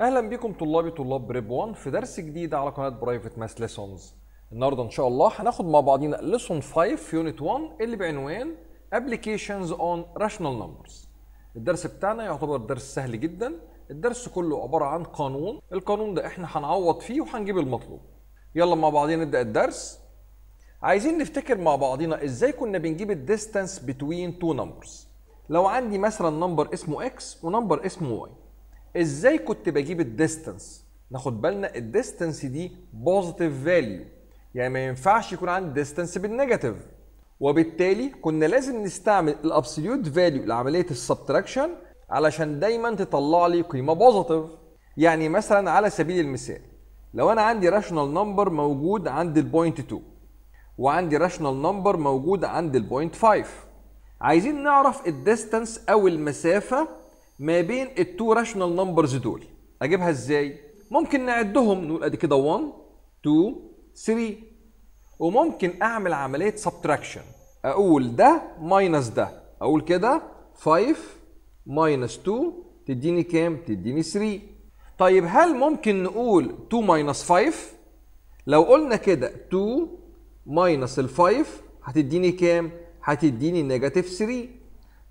اهلا بيكم طلابي طلاب بريب 1 في درس جديد على قناه برايفت ماس ليسونز النهارده ان شاء الله هناخد مع بعضينا ليسون 5 في يونت 1 اللي بعنوان ابلكيشنز اون راشونال نمبرز الدرس بتاعنا يعتبر درس سهل جدا الدرس كله عباره عن قانون القانون ده احنا هنعوض فيه وهنجيب المطلوب يلا مع بعضينا نبدا الدرس عايزين نفتكر مع بعضينا ازاي كنا بنجيب الديستانس بتوين تو نمبرز لو عندي مثلا نمبر اسمه اكس ونمبر اسمه واي ازاي كنت بجيب الديستنس ناخد بالنا الديستنس دي بوزيتيف فاليو يعني ما ينفعش يكون عندي ديستنس بالنيجاتيف وبالتالي كنا لازم نستعمل الابسوليوت فاليو لعمليه السبتراكشن علشان دايما تطلع لي قيمه بوزيتيف يعني مثلا على سبيل المثال لو انا عندي راشونال نمبر موجود عند البوينت 2 وعندي راشونال نمبر موجود عند البوينت 5 عايزين نعرف الديستنس او المسافه ما بين التو راشونال نمبرز دول اجيبها ازاي ممكن نعدهم نقول ادي كده 1 2 3 وممكن اعمل عمليه سبتراكشن اقول ده ماينس ده اقول كده 5 ماينس 2 تديني كام تديني 3 طيب هل ممكن نقول 2 ماينس 5 لو قلنا كده 2 ماينس ال 5 هتديني كام هتديني نيجاتيف 3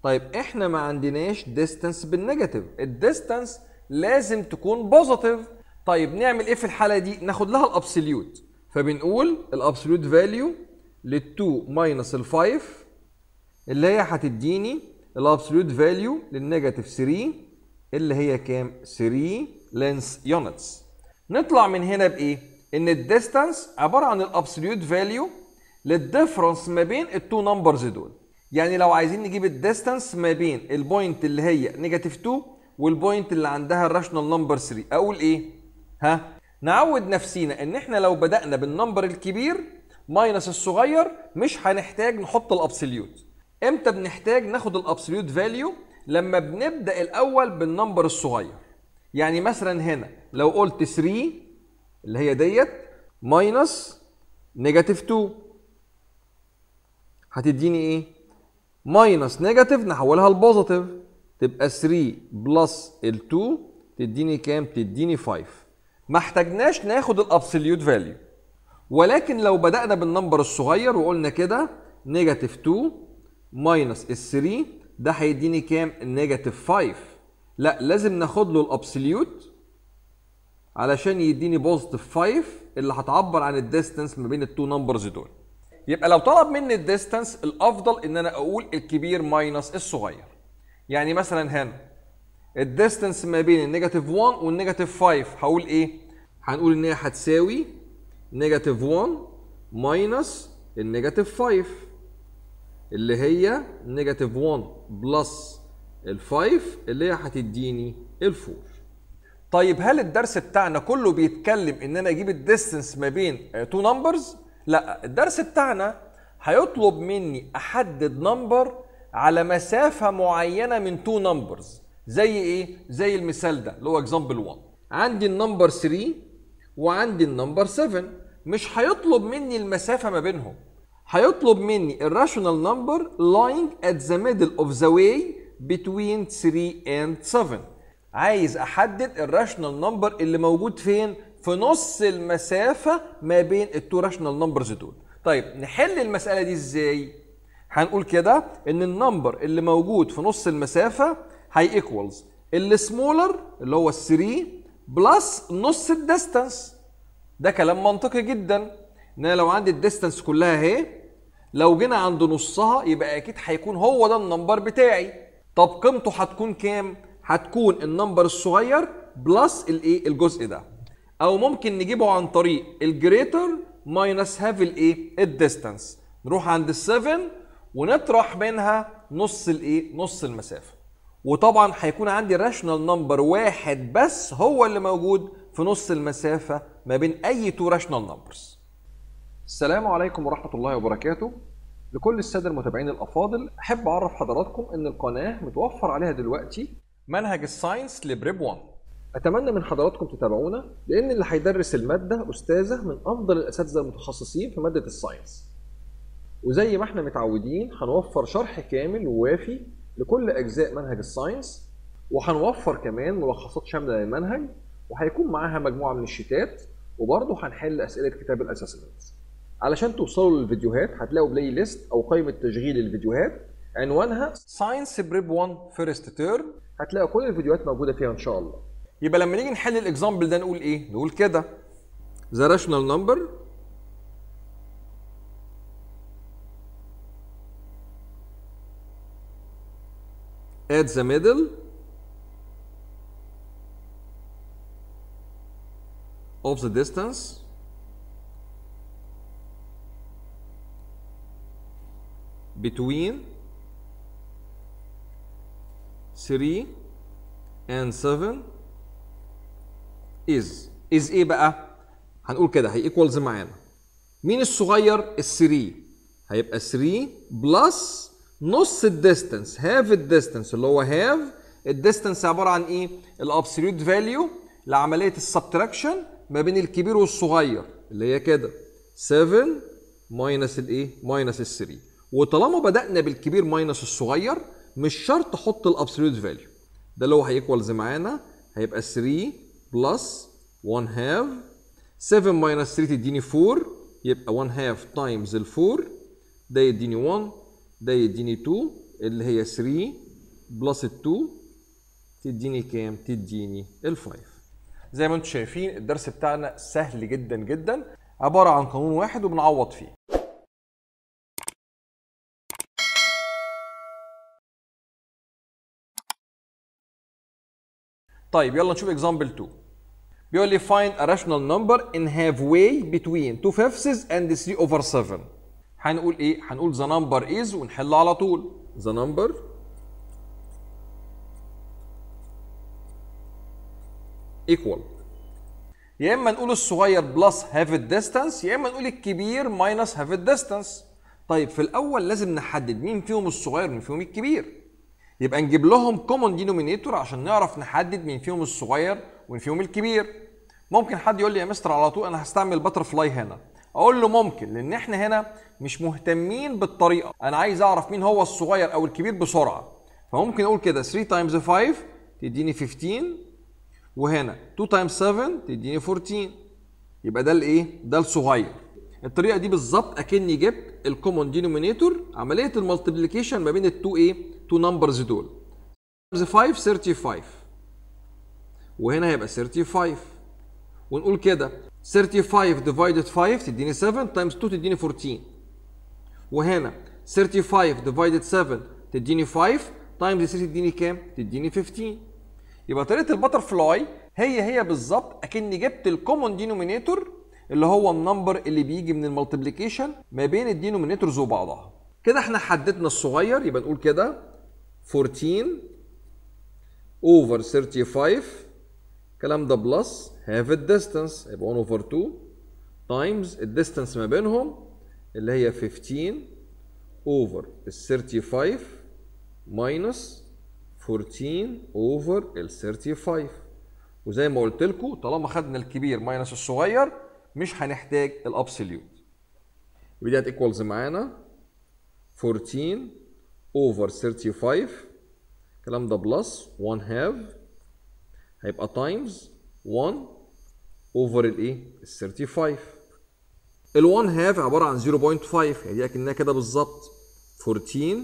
طيب احنا ما عندناش ديستانس بالنيجاتيف الديستانس لازم تكون بوزيتيف طيب نعمل ايه في الحاله دي ناخد لها الابسوليوت فبنقول الابسوليوت فاليو لل2 ماينس ال5 اللي هي هتديني الابسوليوت فاليو للنيجاتيف 3 اللي هي كام 3 لينس يونتس نطلع من هنا بايه ان الديستانس عباره عن الابسوليوت فاليو للديفرنس ما بين التو نمبرز دول يعني لو عايزين نجيب الديستانس ما بين البوينت اللي هي نيجاتيف 2 والبوينت اللي عندها الراشنال نمبر 3 اقول ايه ها نعود نفسينا ان احنا لو بدانا بالنمبر الكبير ماينس الصغير مش هنحتاج نحط الابسوليوت امتى بنحتاج ناخد الابسوليوت فاليو لما بنبدا الاول بالنمبر الصغير يعني مثلا هنا لو قلت 3 اللي هي ديت ماينس نيجاتيف 2 هتديني ايه ماينس نيجاتيف نحولها لبوزيتيف تبقى 3 بلس ال 2 تديني كام؟ تديني 5 ما احتاجناش ناخد الابسوليوت فاليو ولكن لو بدأنا بالنمبر الصغير وقلنا كده نيجاتيف 2 ماينس ال 3 ده هيديني كام؟ نيجاتيف 5 لا لازم ناخد له الابسوليوت علشان يديني بوزيتيف 5 اللي هتعبر عن الديستنس ما بين التو نمبرز دول يبقى لو طلب مني الديستانس الافضل ان انا اقول الكبير ماينس الصغير يعني مثلا هنا الديستانس ما بين النيجاتيف 1 والنيجاتيف 5 هقول ايه هنقول ان هي هتساوي نيجاتيف 1 ماينس النيجاتيف 5 اللي هي نيجاتيف 1 بلس ال 5 اللي هي هتديني ال 4 طيب هل الدرس بتاعنا كله بيتكلم ان انا اجيب الديستنس ما بين تو نمبرز لا الدرس بتاعنا هيطلب مني احدد نمبر على مسافه معينه من تو نمبرز زي ايه زي المثال ده اللي هو اكزامبل 1 عندي النمبر 3 وعندي النمبر 7 مش هيطلب مني المسافه ما بينهم هيطلب مني الراشونال نمبر lying at the middle of the way between 3 and 7 عايز احدد الراشونال نمبر اللي موجود فين في نص المسافه ما بين التو راشنال نمبرز دول طيب نحل المساله دي ازاي هنقول كده ان النمبر اللي موجود في نص المسافه هي ايكوالز السمولر اللي هو ال 3 بلس نص الديستانس ده كلام منطقي جدا ان انا لو عندي الديستانس كلها اهي لو جينا عند نصها يبقى اكيد هيكون هو ده النمبر بتاعي طب قيمته هتكون كام هتكون النمبر الصغير بلس الايه الجزء ده او ممكن نجيبه عن طريق الجريتر ماينس هاف الايه الديستانس نروح عند ال7 ونطرح منها نص الايه نص المسافه وطبعا هيكون عندي راشونال نمبر واحد بس هو اللي موجود في نص المسافه ما بين اي تو راشونال نمبرز السلام عليكم ورحمه الله وبركاته لكل الساده المتابعين الافاضل احب اعرف حضراتكم ان القناه متوفر عليها دلوقتي منهج الساينس لبريب 1 اتمنى من حضراتكم تتابعونا لان اللي هيدرس الماده استاذه من افضل الاساتذه المتخصصين في ماده الساينس وزي ما احنا متعودين هنوفر شرح كامل ووافي لكل اجزاء منهج الساينس وهنوفر كمان ملخصات شامله للمنهج وهيكون معاها مجموعه من الشيتات وبرضه هنحل اسئله كتاب الاسسمنت علشان توصلوا للفيديوهات هتلاقوا بلاي ليست او قائمه تشغيل الفيديوهات عنوانها ساينس بريب 1 فيرست تيرم هتلاقوا كل الفيديوهات موجوده فيها ان شاء الله يبقى لما نيجي نحل الاكزامبل ده نقول ايه؟ نقول كده ذا راشونال نمبر at the middle of the distance between 3 and 7 از از ايه بقى هنقول كده هي ايكوالز معانا مين الصغير ال 3 هيبقى 3 بلس نص الديستنس هاف الديستنس اللي هو هاف الديستنس عباره عن ايه الابسوليوت فاليو لعمليه السبتراكشن ما بين الكبير والصغير اللي هي كده 7 ماينس الايه ماينس ال 3 إيه؟ وطالما بدانا بالكبير ماينس الصغير مش شرط احط الابسوليوت فاليو ده اللي هو هيكوالز معانا هيبقى 3 بلس 1 هاف 7 ماينس 3 تديني 4 يبقى 1 هاف تايمز ال 4 ده يديني 1 ده يديني 2 اللي هي 3 بلس ال 2 تديني كام؟ تديني ال 5 زي ما انتم شايفين الدرس بتاعنا سهل جدا جدا عباره عن قانون واحد وبنعوض فيه طيب يلا نشوف اكزامبل 2 بيقول لي find a rational number in halfway between 2 fifths and 3 over 7 هنقول ايه؟ هنقول the number is ونحل على طول the number equal يا اما نقول الصغير بلس هاف الديستانس يا اما نقول الكبير ماينس هاف الديستانس طيب في الاول لازم نحدد مين فيهم الصغير ومين فيهم الكبير يبقى نجيب لهم كومون دينومينيتور عشان نعرف نحدد مين فيهم الصغير ومين فيهم الكبير ممكن حد يقول لي يا مستر على طول انا هستعمل باتر فلاي هنا اقول له ممكن لان احنا هنا مش مهتمين بالطريقه انا عايز اعرف مين هو الصغير او الكبير بسرعه فممكن اقول كده 3 تايمز 5 تديني 15 وهنا 2 تايمز 7 تديني 14 يبقى ده الايه ده الصغير الطريقه دي بالظبط اكني جبت الكومون دينومينيتور عمليه المالتيبليكيشن ما بين ال2 ايه تو نمبرز دول 5 35 وهنا هيبقى 35 ونقول كده 35 ديفايدد 5 تديني 7 تايمز 2 تديني 14 وهنا 35 ديفايدد 7 تديني 5 تايمز 3 تديني كام؟ تديني 15 يبقى طريقه البتر فلاي هي هي بالظبط اكني جبت الكومون دينومينيتور اللي هو النمبر اللي بيجي من المالتيبليكيشن ما بين الدينومينيتورز وبعضها كده احنا حددنا الصغير يبقى نقول كده 14 over 35 الكلام ده بلس هاف الديستانس يبقى 1 over 2 تايمز الديستانس ما بينهم اللي هي 15 over ال 35 minus 14 over ال 35 وزي ما قلت لكم طالما خدنا الكبير minus الصغير مش هنحتاج الابسوليوت يبقى ديت ايكوالز معانا 14 over 35 الكلام ده بلس 1 half هيبقى تايمز 1 over الايه؟ ال 35 إيه؟ ال 1 half عباره عن 0.5 يعني دي اكنها كده بالظبط 14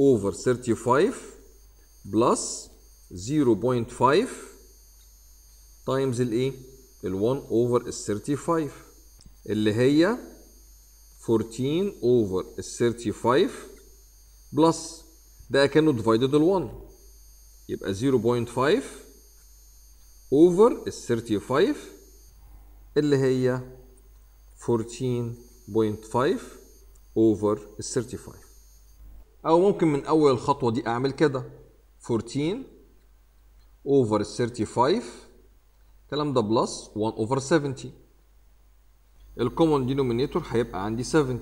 over 35 بلس 0.5 تايمز الايه؟ ال 1 إيه؟ over ال 35 اللي هي 14 over ال 35 بلس ده كانه ديفايدد ال 1 يبقى 0.5 اوفر ال 35 اللي هي 14.5 اوفر ال 35 او ممكن من اول الخطوه دي اعمل كده 14 اوفر ال 35 الكلام ده بلس 1 اوفر 70 الكومون دينومينيتور هيبقى عندي 70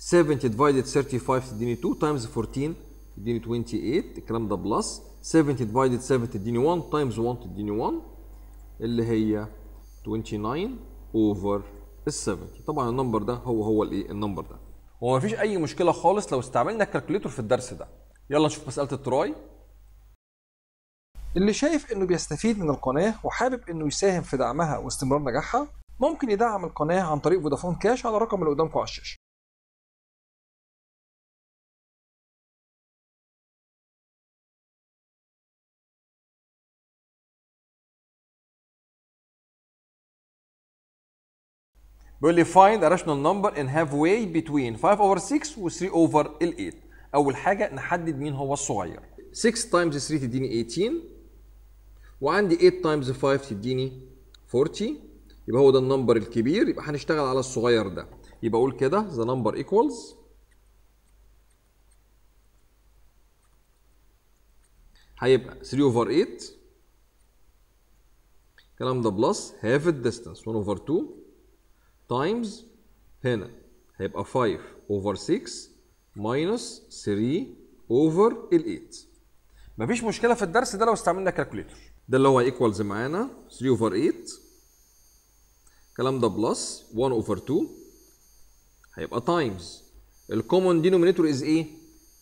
70 divided 35 تديني 2 times 14 تديني 28 الكلام ده بلس 70 divided 7 تديني 1 times 1 تديني 1 اللي هي 29 over ال 70 طبعا النمبر ده هو هو الايه النمبر ده ومفيش اي مشكله خالص لو استعملنا الكالكوليتور في الدرس ده يلا نشوف مساله التراي اللي شايف انه بيستفيد من القناه وحابب انه يساهم في دعمها واستمرار نجاحها ممكن يدعم القناه عن طريق فودافون كاش على الرقم اللي قدامكم على الشاشه بيقول لي find a rational number in halfway between 5 over 6 و 3 over ال 8 اول حاجه نحدد مين هو الصغير 6 تايمز 3 تديني 18 وعندي 8 تايمز 5 تديني 40 يبقى هو ده النمبر الكبير يبقى هنشتغل على الصغير ده يبقى اقول كده the number equals هيبقى 3 over 8 الكلام ده بلس half الديستانس 1 over 2 تايمز هنا هيبقى 5 اوفر 6 ماينس 3 اوفر ال 8 مفيش مشكله في الدرس ده لو استعملنا كالكوليتر ده اللي هو ايكوالز معانا 3 اوفر 8 الكلام ده بلس 1 اوفر 2 هيبقى تايمز الكومون دينومينيتور از ايه؟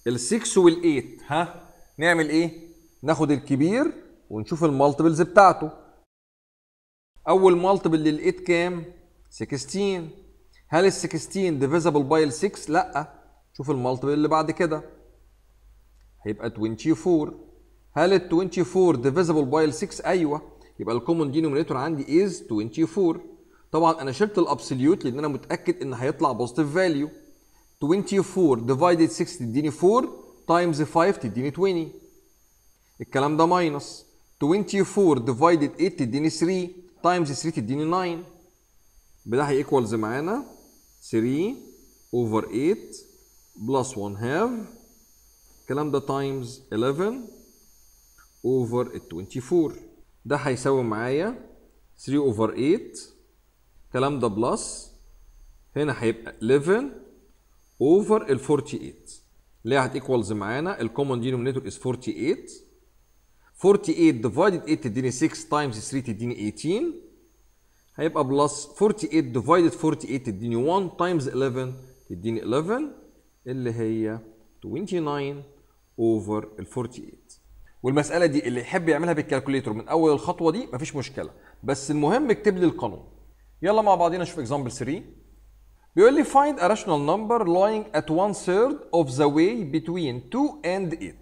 ال 6 وال 8 ها نعمل ايه؟ ناخد الكبير ونشوف المالتيبلز بتاعته اول مالتيبل لل 8 كام؟ 16 هل ال 16 ديفيزبل باي 6 لا شوف المالتيبل اللي بعد كده هيبقى 24 هل ال 24 ديفيزبل باي 6 ايوه يبقى الكومون دينومينيتور عندي از 24 طبعا انا شلت الابسوليوت لان انا متاكد ان هيطلع بوزيتيف فاليو 24 ديفايدد 6 تديني 4 تايمز 5 تديني 20 الكلام ده ماينس 24 ديفايدد 8 تديني 3 تايمز 3 تديني 9 ده ايكوالز معانا 3 اوفر 8 بلس 1 هاف الكلام ده تايمز 11 اوفر 24 ده هيساوي معايا 3 اوفر 8 الكلام ده بلس هنا هيبقى 11 اوفر ال 48 اللي هي هتيكوالز معانا الكومن دينومينيتور از 48 48 ديفايدد 8 تديني 6 تايمز 3 تديني 18 هيبقى بلس 48 ديفايدد 48 تديني 1 تايمز 11 تديني 11 اللي هي 29 اوفر ال 48 والمساله دي اللي يحب يعملها بالكالكوليتر من اول الخطوه دي مفيش مشكله بس المهم اكتب لي القانون يلا مع بعضينا نشوف اكزامبل 3 بيقول لي find a rational number lying at one third of the way between 2 and 8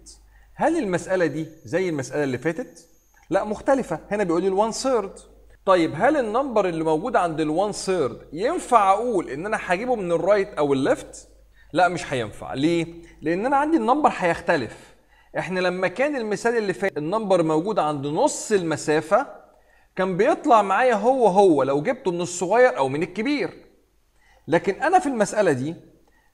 هل المسألة دي زي المسألة اللي فاتت؟ لا مختلفة هنا بيقول لي one third طيب هل النمبر اللي موجود عند ال1 ثيرد ينفع اقول ان انا هجيبه من الرايت او الليفت؟ لا مش هينفع، ليه؟ لان انا عندي النمبر هيختلف. احنا لما كان المثال اللي فات النمبر موجود عند نص المسافة كان بيطلع معايا هو هو لو جبته من الصغير او من الكبير. لكن انا في المسألة دي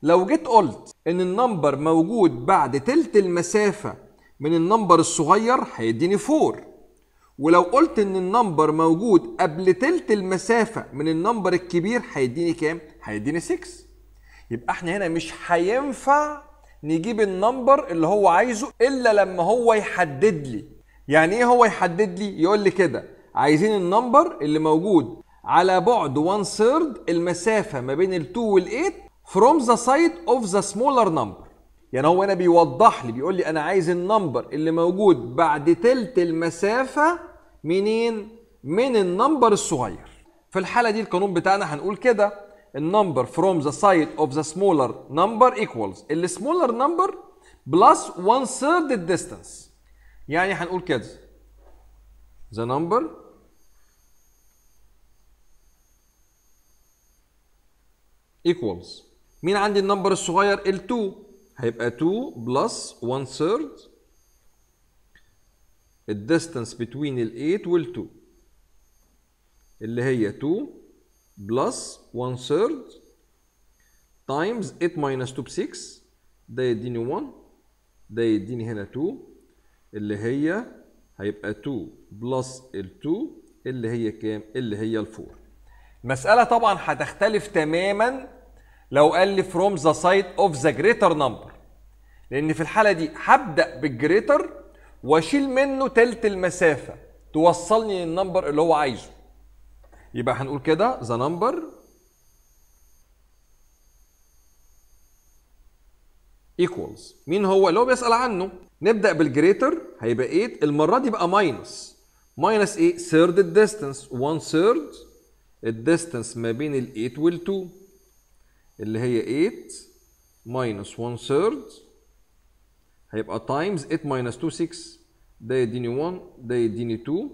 لو جيت قلت ان النمبر موجود بعد تلت المسافة من النمبر الصغير هيديني 4 ولو قلت ان النمبر موجود قبل تلت المسافه من النمبر الكبير هيديني كام هيديني 6 يبقى احنا هنا مش هينفع نجيب النمبر اللي هو عايزه الا لما هو يحدد لي يعني ايه هو يحدد لي يقول لي كده عايزين النمبر اللي موجود على بعد 1 ثيرد المسافه ما بين ال2 وال8 فروم ذا سايد اوف ذا سمولر نمبر يعني هو هنا بيوضح لي بيقول لي انا عايز النمبر اللي موجود بعد تلت المسافه منين من النمبر الصغير في الحاله دي القانون بتاعنا هنقول كده النمبر from the side of the smaller number equals السمولر smaller number plus one third distance يعني هنقول كده the number equals مين عندي النمبر الصغير ال 2 هيبقى 2 بلس 1 ثيرد الديستانس بتوين ال 8 وال 2 اللي هي 2 بلس 1 ثيرد تايمز 8 ماينس 2 ب 6 ده يديني 1 ده يديني هنا 2 اللي هي هيبقى 2 بلس ال 2 اللي هي كام؟ اللي هي ال 4 المسألة طبعا هتختلف تماما لو قال لي فروم ذا سايد اوف ذا جريتر نمبر لان في الحاله دي هبدا بالجريتر واشيل منه تلت المسافه توصلني للنمبر اللي هو عايزه يبقى هنقول كده ذا نمبر ايكوالز مين هو اللي هو بيسال عنه نبدا بالجريتر هيبقى 8 إيه؟ المره دي بقى ماينس ماينس ايه ثيرد الديستنس 1 ثيرد الديستنس ما بين ال 8 وال 2 اللي هي 8 minus 1 third هيبقى تايمز 8 minus 2 6 ده يديني 1 ده يديني 2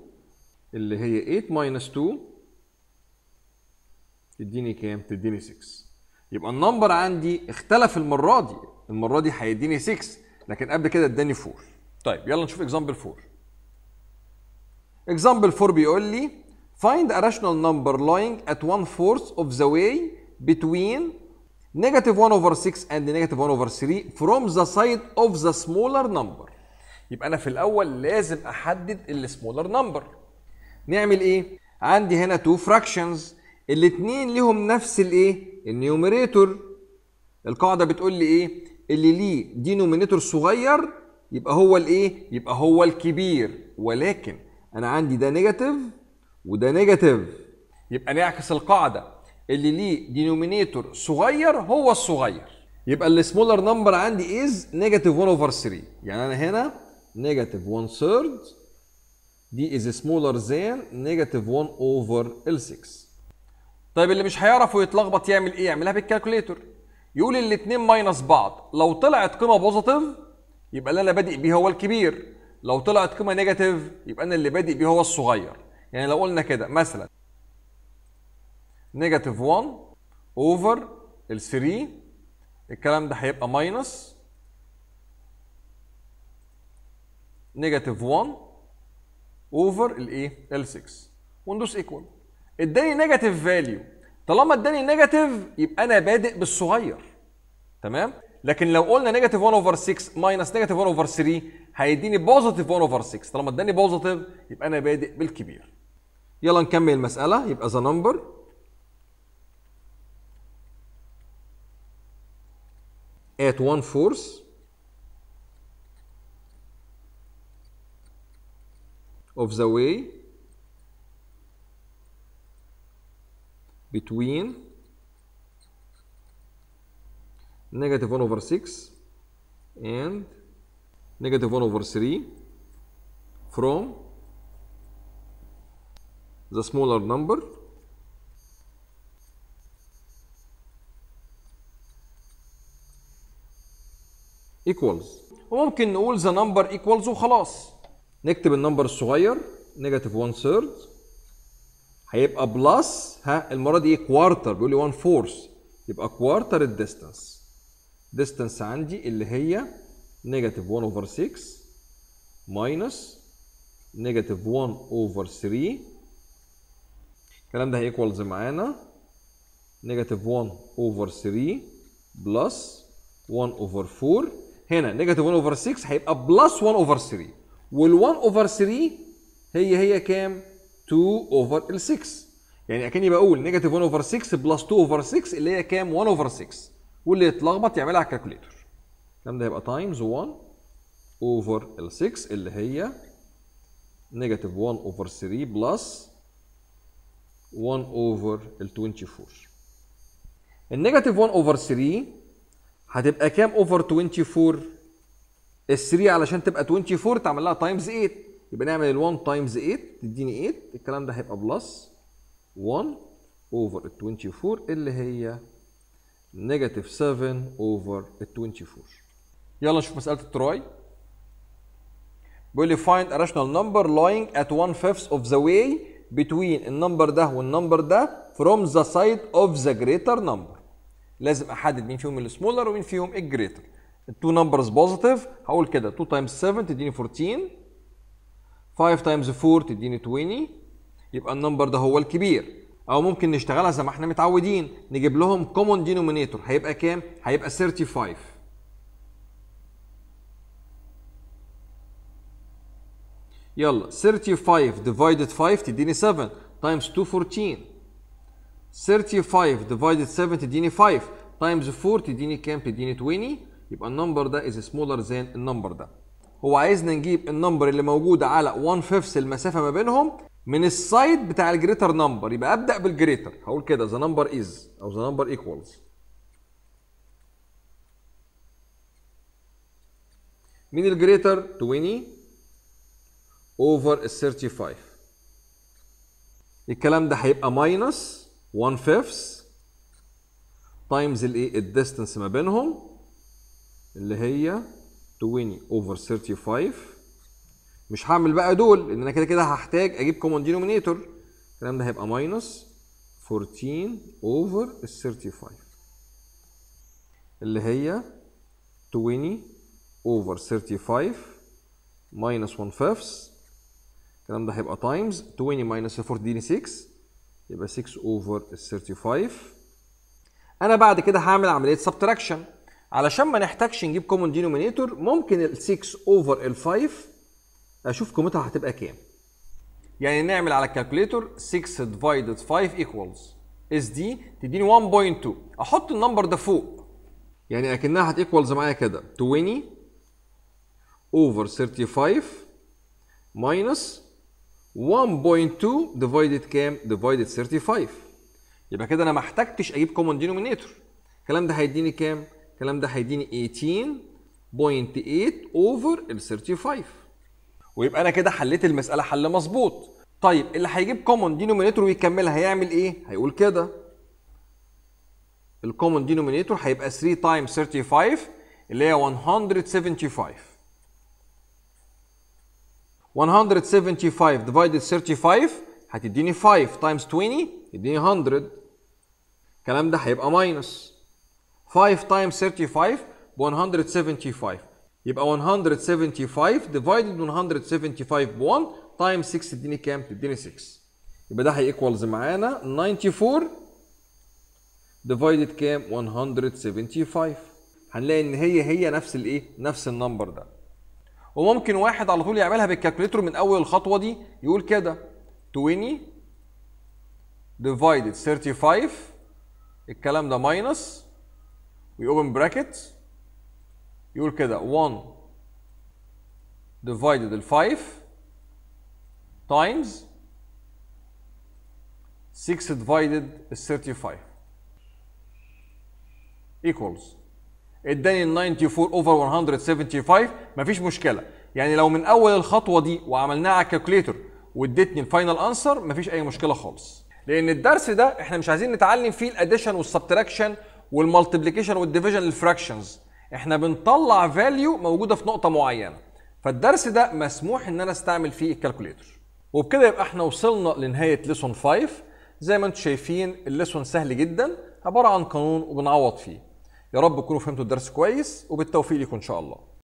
اللي هي 8 minus 2 تديني كام؟ تديني 6 يبقى النمبر عندي اختلف المرة دي المرة دي هيديني 6 لكن قبل كده اداني 4 طيب يلا نشوف اكزامبل 4 اكزامبل 4 بيقول لي find a rational number lying at one fourth of the way between نيجاتيف 1 اوفر 6 اند نيجاتيف 1 اوفر 3 فروم ذا سايد اوف ذا سمولر نمبر يبقى انا في الاول لازم احدد السمولر نمبر نعمل ايه عندي هنا تو فراكشنز الاثنين ليهم نفس الايه النيوميريتور القاعده بتقول لي ايه اللي ليه دينومينيتور صغير يبقى هو الايه يبقى هو الكبير ولكن انا عندي ده نيجاتيف وده نيجاتيف يبقى نعكس القاعده اللي ليه دينومينيتور صغير هو الصغير يبقى السمولر نمبر عندي از نيجاتيف 1 اوفر 3 يعني انا هنا نيجاتيف 1 ثيرد دي از سمولر ذان نيجاتيف 1 اوفر ال 6 طيب اللي مش هيعرف ويتلخبط يعمل ايه يعملها بالكالكوليتور يقول الاثنين ماينس بعض لو طلعت قيمه بوزيتيف يبقى اللي انا بادئ بيه هو الكبير لو طلعت قيمه نيجاتيف يبقى انا اللي بادئ بيه هو الصغير يعني لو قلنا كده مثلا نيجاتيف 1 اوفر ال 3 الكلام ده هيبقى ماينس نيجاتيف 1 اوفر الايه ال 6 وندوس ايكوال اداني نيجاتيف فاليو طالما اداني نيجاتيف يبقى انا بادئ بالصغير تمام لكن لو قلنا نيجاتيف 1 اوفر 6 ماينس نيجاتيف 1 اوفر 3 هيديني بوزيتيف 1 اوفر 6 طالما اداني بوزيتيف يبقى انا بادئ بالكبير يلا نكمل المساله يبقى ذا نمبر at one fourth of the way between negative 1 over 6 and negative 1 over 3 from the smaller number ايكوالز وممكن نقول ذا نمبر ايكوالز وخلاص نكتب النمبر الصغير نيجاتيف 1 ثيرد هيبقى بلس ها المره دي كوارتر بيقول لي 1 فورث يبقى كوارتر الديستانس ديستانس عندي اللي هي نيجاتيف 1 اوفر 6 ماينس نيجاتيف 1 اوفر 3 الكلام ده هيكوالز معانا نيجاتيف 1 اوفر 3 بلس 1 اوفر 4 هنا نيجاتيف 1 اوفر 6 هيبقى بلس 1 اوفر 3 وال1 اوفر 3 هي هي كام 2 اوفر ال6 يعني اكني بقول نيجاتيف 1 اوفر 6 بلس 2 اوفر 6 اللي هي كام 1 اوفر 6 واللي يتلخبط يعملها على الكالكوليتر الكلام ده يبقى تايمز 1 اوفر ال6 اللي هي نيجاتيف 1 اوفر 3 بلس 1 اوفر ال 24 النيجاتيف 1 اوفر 3 هتبقى كام اوفر 24 ال 3 علشان تبقى 24 تعمل لها تايمز 8 يبقى نعمل ال 1 تايمز 8 تديني 8 الكلام ده هيبقى بلس 1 اوفر ال 24 اللي هي نيجاتيف 7 اوفر ال 24 يلا نشوف مساله التراي بيقول لي find a rational number lying at one fifth of the way between النمبر ده والنمبر ده from the side of the greater number لازم احدد مين فيهم السمولر ومين فيهم الجريتر التو نمبرز بوزيتيف هقول كده 2 تايمز 7 تديني 14 5 تايمز 4 تديني 20 يبقى النمبر ده هو الكبير او ممكن نشتغلها زي ما احنا متعودين نجيب لهم كومون دينومينيتور هيبقى كام هيبقى 35 يلا 35 ديفايدد 5 تديني 7 تايمز 2 14 35 divided 7 تديني 5 تايمز 4 تديني كام تديني 20 يبقى النمبر ده از سمولر ذان النمبر ده هو عايزنا نجيب النمبر اللي موجود على 1 5 المسافه ما بينهم من السايد بتاع الجريتر نمبر يبقى ابدا بالجريتر هقول كده ذا نمبر از او ذا نمبر ايكوالز مين الجريتر 20 اوفر ال 35 الكلام ده هيبقى ماينس 1 fifths تايمز الايه الديستانس ما بينهم اللي هي 20 اوفر 35 مش هعمل بقى دول لان انا كده كده هحتاج اجيب كومن دينومينيتور الكلام ده هيبقى ماينس 14 اوفر 35 اللي هي 20 اوفر 35 ماينس 1 5 الكلام ده هيبقى تايمز 20 ماينس 14 6 يبقى 6 اوفر 35 انا بعد كده هعمل عمليه سبتراكشن علشان ما نحتاجش نجيب كومن دينومينيتور ممكن ال 6 اوفر ال 5 اشوف قيمتها هتبقى كام يعني نعمل على الكالكوليتور 6 ديفايدد 5 ايكوالز اس دي تديني 1.2 احط النمبر ده فوق يعني اكنها هتيكوالز معايا كده 20 اوفر 35 ماينس 1.2 ديفايدد كام؟ ديفايدد 35 يبقى كده انا ما احتجتش اجيب كومن دينومينيتور الكلام ده هيديني كام؟ الكلام ده هيديني 18.8 اوفر ال 35 ويبقى انا كده حليت المساله حل مظبوط طيب اللي هيجيب كومن دينومينيتور ويكملها هيعمل ايه؟ هيقول كده الكومن دينومينيتور هيبقى 3 تايم 35 اللي هي 175 175 divided 35 هتديني 5 times 20 يديني 100 الكلام ده هيبقى ماينس 5 times 35 ب 175 يبقى 175 divided 175 ب 1 times 6 تديني كام؟ تديني 6 يبقى ده هيكوالز معانا 94 divided كام؟ 175 هنلاقي ان هي هي نفس الايه؟ نفس النمبر ده وممكن واحد على طول يعملها بالكالكوليتر من اول الخطوه دي يقول كده 20 divided 35 الكلام ده ماينس ويوبن براكت يقول كده 1 divided 5 times 6 divided 35 equals اداني ال 94 اوفر 175 مفيش مشكله يعني لو من اول الخطوه دي وعملناها على الكالكوليتر وادتني الفاينل انسر مفيش اي مشكله خالص لان الدرس ده احنا مش عايزين نتعلم فيه الاديشن والسبتراكشن والمالتيبليكيشن والديفيجن للفراكشنز احنا بنطلع فاليو موجوده في نقطه معينه فالدرس ده مسموح ان انا استعمل فيه الكالكوليتر وبكده يبقى احنا وصلنا لنهايه ليسون 5 زي ما انتم شايفين الليسون سهل جدا عباره عن قانون وبنعوض فيه يا رب تكونوا فهمتوا الدرس كويس وبالتوفيق لكم ان شاء الله